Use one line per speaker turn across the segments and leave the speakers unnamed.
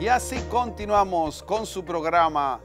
Y así continuamos con su programa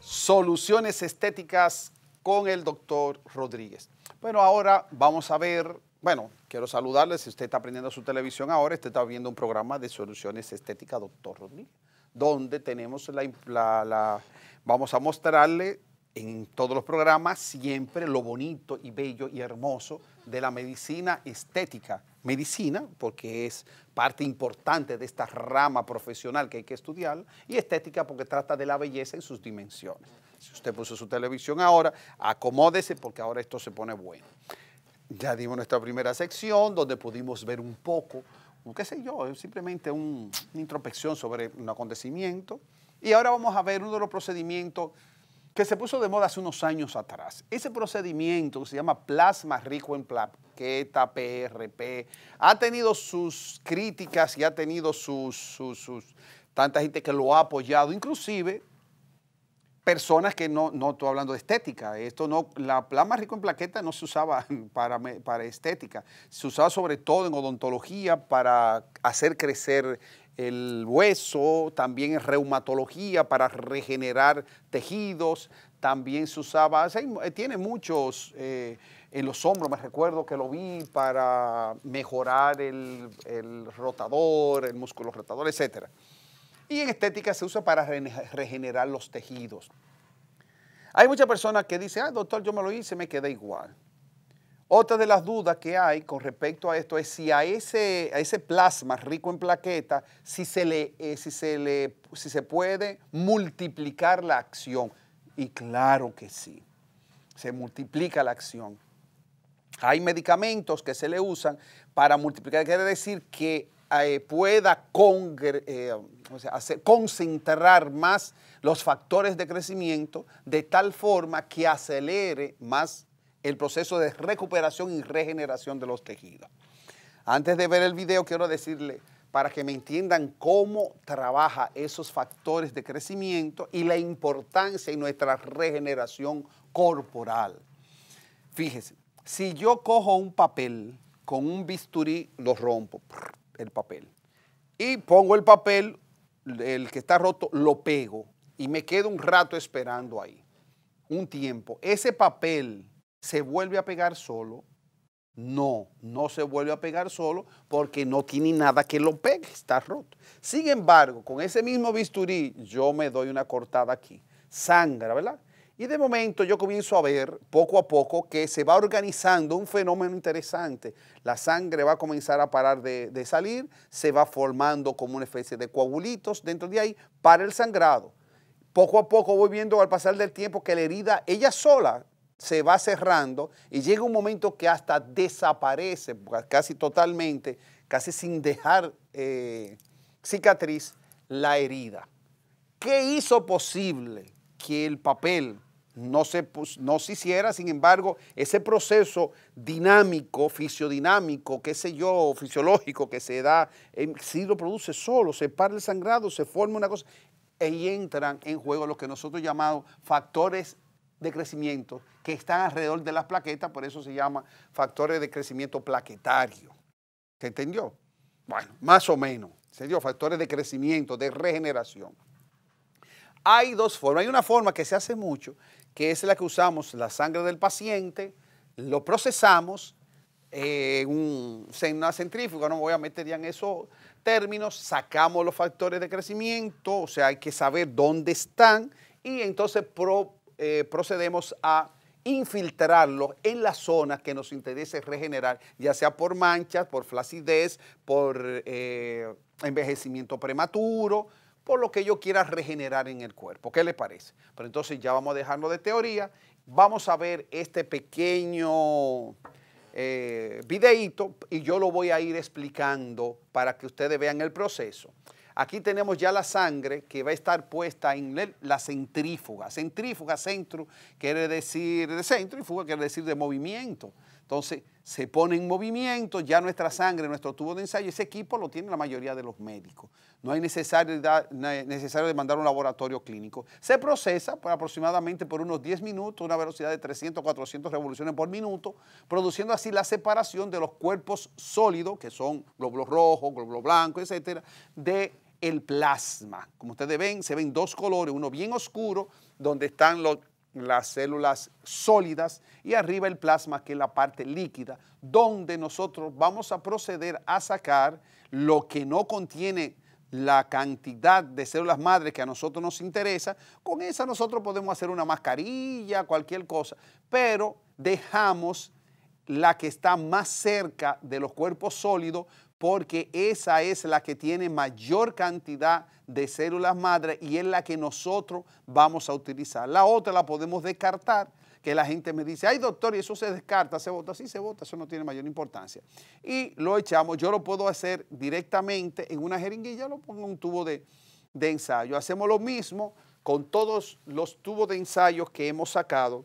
Soluciones Estéticas con el doctor Rodríguez. Bueno, ahora vamos a ver, bueno, quiero saludarles, si usted está aprendiendo su televisión ahora, usted está viendo un programa de Soluciones Estéticas, doctor Rodríguez, donde tenemos la vamos a mostrarle en todos los programas siempre lo bonito y bello y hermoso de la medicina estética. Medicina, porque es parte importante de esta rama profesional que hay que estudiar, y estética porque trata de la belleza en sus dimensiones. Si usted puso su televisión ahora, acomódese porque ahora esto se pone bueno. Ya dimos nuestra primera sección donde pudimos ver un poco, qué sé yo, simplemente una introspección sobre un acontecimiento. Y ahora vamos a ver uno de los procedimientos que se puso de moda hace unos años atrás. Ese procedimiento que se llama plasma rico en plaqueta, PRP, ha tenido sus críticas y ha tenido sus, tanta gente que lo ha apoyado, inclusive personas que no, no estoy hablando de estética, esto no, la plasma rico en plaqueta no se usaba para, para estética, se usaba sobre todo en odontología para hacer crecer el hueso, también es reumatología para regenerar tejidos, también se usaba, eh, tiene muchos eh, en los hombros, me recuerdo que lo vi para mejorar el, el rotador, el músculo rotador, etc. Y en estética se usa para regenerar los tejidos. Hay muchas personas que dicen, ah, doctor, yo me lo hice, me queda igual. Otra de las dudas que hay con respecto a esto es si a ese, plasma rico en plaquetas, si, se eh, si, si se puede multiplicar la acción. Y claro que sí, se multiplica la acción. Hay medicamentos que se le usan para multiplicar, quiere decir que eh, pueda eh, concentrar más los factores de crecimiento de tal forma que acelere más el proceso de recuperación y regeneración de los tejidos. Antes de ver el video quiero decirle para que me entiendan cómo trabaja esos factores de crecimiento y la importancia en nuestra regeneración corporal. Fíjese, si yo cojo un papel con un bisturí, lo rompo, el papel, y pongo el papel, el que está roto, lo pego y me quedo un rato esperando ahí, un tiempo. Ese papel se vuelve a pegar solo. No, no se vuelve a pegar solo porque no tiene nada que lo pegue, está roto. Sin embargo, con ese mismo bisturí yo me doy una cortada aquí, sangra, ¿verdad? Y de momento yo comienzo a ver poco a poco que se va organizando un fenómeno interesante. La sangre va a comenzar a parar de, de salir, se va formando como una especie de coagulitos dentro de ahí para el sangrado. Poco a poco voy viendo al pasar del tiempo que la herida, ella sola, se va cerrando y llega un momento que hasta desaparece casi totalmente, casi sin dejar eh, cicatriz, la herida. ¿Qué hizo posible que el papel no se, no se hiciera? Sin embargo, ese proceso dinámico, fisiodinámico, qué sé yo, fisiológico que se da, em, si lo produce solo, se para el sangrado, se forma una cosa, y entran en juego lo que nosotros llamamos factores de crecimiento que están alrededor de las plaquetas, por eso se llama factores de crecimiento plaquetario. ¿Se entendió? Bueno, más o menos. ¿Se dio Factores de crecimiento, de regeneración. Hay dos formas. Hay una forma que se hace mucho, que es la que usamos la sangre del paciente, lo procesamos eh, en un, una centrífuga, no me voy a meter ya en esos términos, sacamos los factores de crecimiento, o sea, hay que saber dónde están y entonces pro, eh, procedemos a infiltrarlo en la zona que nos interese regenerar, ya sea por manchas, por flacidez, por eh, envejecimiento prematuro, por lo que yo quiera regenerar en el cuerpo. ¿Qué le parece? Pero entonces ya vamos a dejarlo de teoría. Vamos a ver este pequeño eh, videíto y yo lo voy a ir explicando para que ustedes vean el proceso. Aquí tenemos ya la sangre que va a estar puesta en la centrífuga. Centrífuga, centro, quiere decir de centro y fuga quiere decir de movimiento. Entonces, se pone en movimiento ya nuestra sangre, nuestro tubo de ensayo. Ese equipo lo tiene la mayoría de los médicos. No hay necesario, necesario de mandar un laboratorio clínico. Se procesa aproximadamente por unos 10 minutos, una velocidad de 300, 400 revoluciones por minuto, produciendo así la separación de los cuerpos sólidos, que son glóbulos rojos, glóbulos blancos, etcétera, de el plasma. Como ustedes ven, se ven dos colores, uno bien oscuro, donde están las células sólidas, y arriba el plasma, que es la parte líquida, donde nosotros vamos a proceder a sacar lo que no contiene la cantidad de células madres que a nosotros nos interesa, con esa nosotros podemos hacer una mascarilla, cualquier cosa, pero dejamos la que está más cerca de los cuerpos sólidos porque esa es la que tiene mayor cantidad de células madre y es la que nosotros vamos a utilizar. La otra la podemos descartar, que la gente me dice, ay doctor, y eso se descarta, se vota, sí se vota, eso no tiene mayor importancia. Y lo echamos, yo lo puedo hacer directamente en una jeringuilla, lo pongo en un tubo de, de ensayo. Hacemos lo mismo con todos los tubos de ensayo que hemos sacado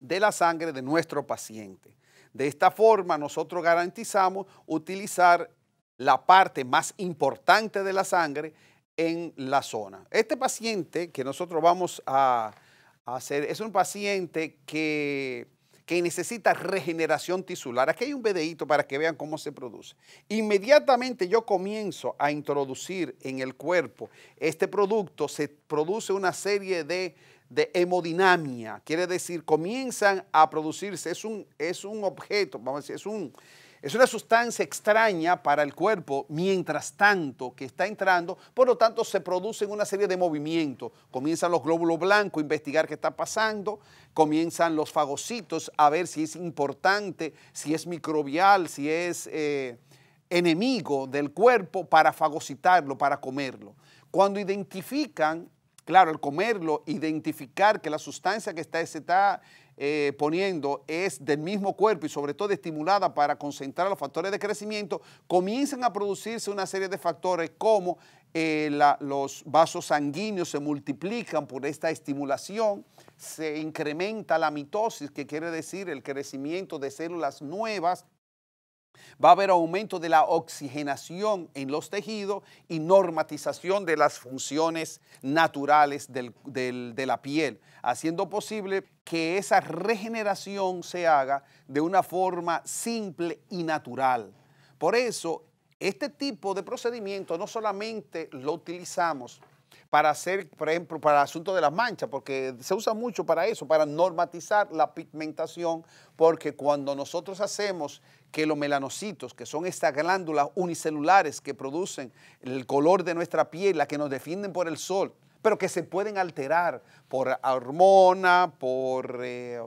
de la sangre de nuestro paciente. De esta forma nosotros garantizamos utilizar la parte más importante de la sangre en la zona. Este paciente que nosotros vamos a, hacer es un paciente que, que necesita regeneración tisular. Aquí hay un videíto para que vean cómo se produce. Inmediatamente yo comienzo a introducir en el cuerpo este producto, se produce una serie de de hemodinamia, quiere decir, comienzan a producirse, es un, es un objeto, vamos a decir, es, un, es una sustancia extraña para el cuerpo, mientras tanto que está entrando, por lo tanto se producen una serie de movimientos, comienzan los glóbulos blancos a investigar qué está pasando, comienzan los fagocitos a ver si es importante, si es microbial, si es... Eh, enemigo del cuerpo para fagocitarlo, para comerlo. Cuando identifican Claro, al comerlo, identificar que la sustancia que está, se está eh, poniendo es del mismo cuerpo y sobre todo estimulada para concentrar los factores de crecimiento, comienzan a producirse una serie de factores como eh, los vasos sanguíneos se multiplican por esta estimulación, se incrementa la mitosis, que quiere decir el crecimiento de células nuevas, va a haber aumento de la oxigenación en los tejidos y normatización de las funciones naturales de la piel, haciendo posible que esa regeneración se haga de una forma simple y natural. Por eso, este tipo de procedimiento no solamente lo utilizamos para hacer, por ejemplo, para el asunto de las manchas, porque se usa mucho para eso, para normatizar la pigmentación, porque cuando nosotros hacemos que los melanocitos, que son estas glándulas unicelulares que producen el color de nuestra piel, las que nos defienden por el sol, pero que se pueden alterar por hormona, por eh,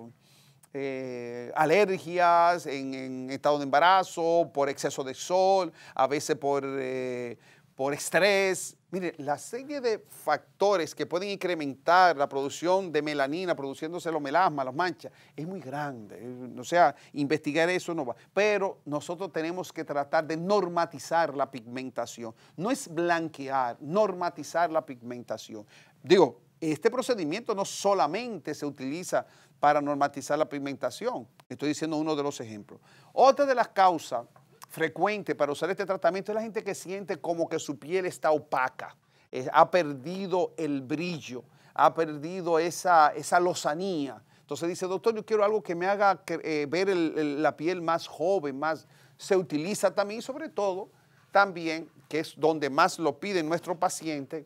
eh, alergias en, estado de embarazo, por exceso de sol, a veces por... Eh, por estrés. Mire, la serie de factores que pueden incrementar la producción de melanina, produciéndose los melasmas, las manchas, es muy grande. O sea, investigar eso no va. Pero nosotros tenemos que tratar de normatizar la pigmentación. No es blanquear, normatizar la pigmentación. Digo, este procedimiento no solamente se utiliza para normatizar la pigmentación. Estoy diciendo uno de los ejemplos. Otra de las causas frecuente para usar este tratamiento es la gente que siente como que su piel está opaca, ha perdido el brillo, ha perdido esa, esa lozanía. Entonces dice, doctor, yo quiero algo que me haga eh, ver la piel más joven, más... Se utiliza también y sobre todo también, que es donde más lo piden nuestro paciente,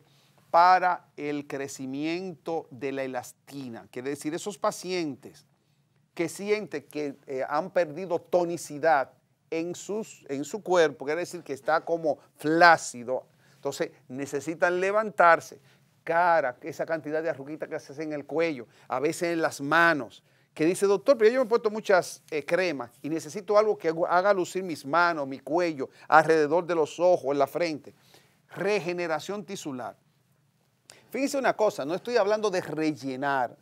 para el crecimiento de la elastina. Quiere decir, esos pacientes que sienten que eh, han perdido tonicidad, en, sus, en su cuerpo, quiere decir que está como flácido. Entonces necesitan levantarse, cara, esa cantidad de arruguitas que se hace en el cuello, a veces en las manos, que dice, doctor, pero yo me he puesto muchas eh, cremas y necesito algo que haga lucir mis manos, mi cuello, alrededor de los ojos, en la frente. Regeneración tisular. Fíjense una cosa, no estoy hablando de rellenar,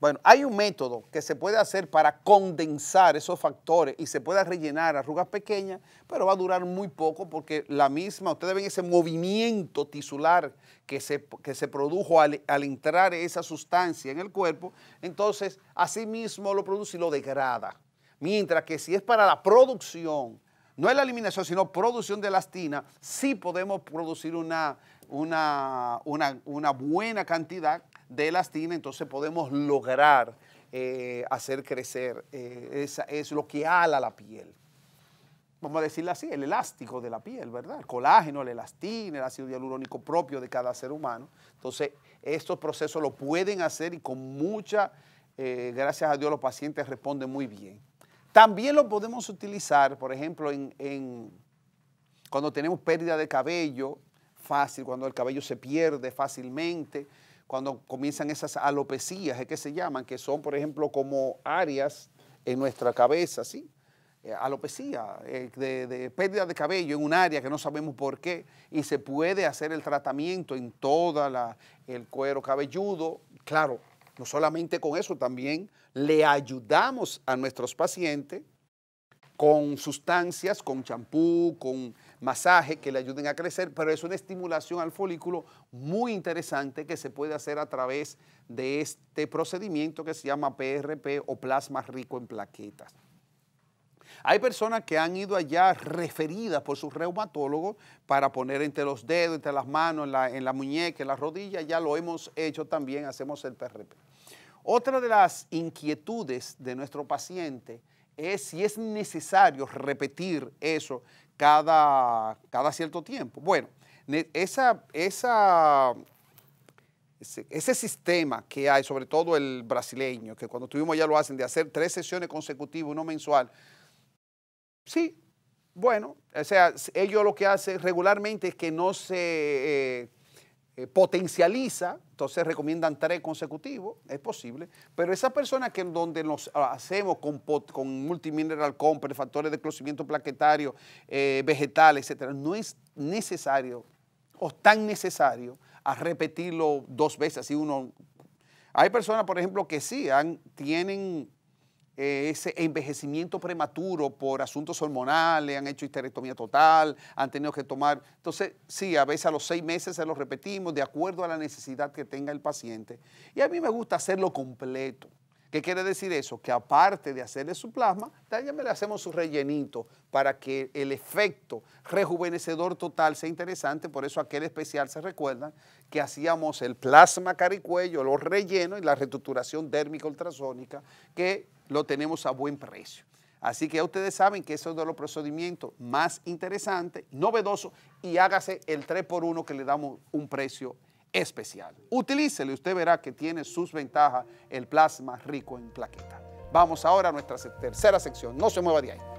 bueno, hay un método que se puede hacer para condensar esos factores y se puede rellenar arrugas pequeñas, pero va a durar muy poco porque la misma, ustedes ven ese movimiento tisular que se, se produjo al, entrar esa sustancia en el cuerpo, entonces así mismo lo produce y lo degrada. Mientras que si es para la producción, no es la eliminación, sino producción de elastina, sí podemos producir una, una, una buena cantidad de elastina, entonces podemos lograr eh, hacer crecer, eh, es lo que ala la piel. Vamos a decirlo así, el elástico de la piel, ¿verdad? El colágeno, la el elastina, el ácido hialurónico propio de cada ser humano. Entonces, estos procesos lo pueden hacer y con mucha, eh, gracias a Dios, los pacientes responden muy bien. También lo podemos utilizar, por ejemplo, en, cuando tenemos pérdida de cabello fácil, cuando el cabello se pierde fácilmente, cuando comienzan esas alopecias, es que se llaman, que son, por ejemplo, como áreas en nuestra cabeza, ¿sí? Eh, Alopecia, eh, de, de pérdida de cabello en un área que no sabemos por qué, y se puede hacer el tratamiento en todo el cuero cabelludo. Claro, no solamente con eso, también le ayudamos a nuestros pacientes con sustancias, con champú, con masaje que le ayuden a crecer, pero es una estimulación al folículo muy interesante que se puede hacer a través de este procedimiento que se llama PRP o plasma rico en plaquetas. Hay personas que han ido allá referidas por sus reumatólogos para poner entre los dedos, entre las manos, en la, muñeca, en las rodillas, ya lo hemos hecho también, hacemos el PRP. Otra de las inquietudes de nuestro paciente es si es necesario repetir eso cada, cierto tiempo. Bueno, esa, esa, ese, sistema que hay, sobre todo el brasileño, que cuando tuvimos ya lo hacen, de hacer tres sesiones consecutivas, uno mensual, sí, bueno, o sea, ellos lo que hacen regularmente es que no se eh, eh, potencializa, entonces recomiendan tres consecutivos, es posible, pero esa persona que donde nos hacemos con, con multimineral complex, factores de crecimiento plaquetario, eh, vegetal, etcétera, no es necesario o tan necesario a repetirlo dos veces, si uno... Hay personas, por ejemplo, que sí tienen eh, ese envejecimiento prematuro por asuntos hormonales, han hecho histerectomía total, han tenido que tomar. Entonces, sí, a veces a los seis meses se lo repetimos de acuerdo a la necesidad que tenga el paciente. Y a mí me gusta hacerlo completo. ¿Qué quiere decir eso? Que aparte de hacerle su plasma, también le hacemos su rellenito para que el efecto rejuvenecedor total sea interesante. Por eso aquel especial, ¿se recuerda Que hacíamos el plasma caricuello, los rellenos y la reestructuración dérmica ultrasónica, que lo tenemos a buen precio. Así que ustedes saben que eso es de los procedimientos más interesantes, novedosos, y hágase el 3x1 que le damos un precio especial. Utilícelo y usted verá que tiene sus ventajas el plasma rico en plaquetas. Vamos ahora a nuestra tercera sección. No se mueva de ahí.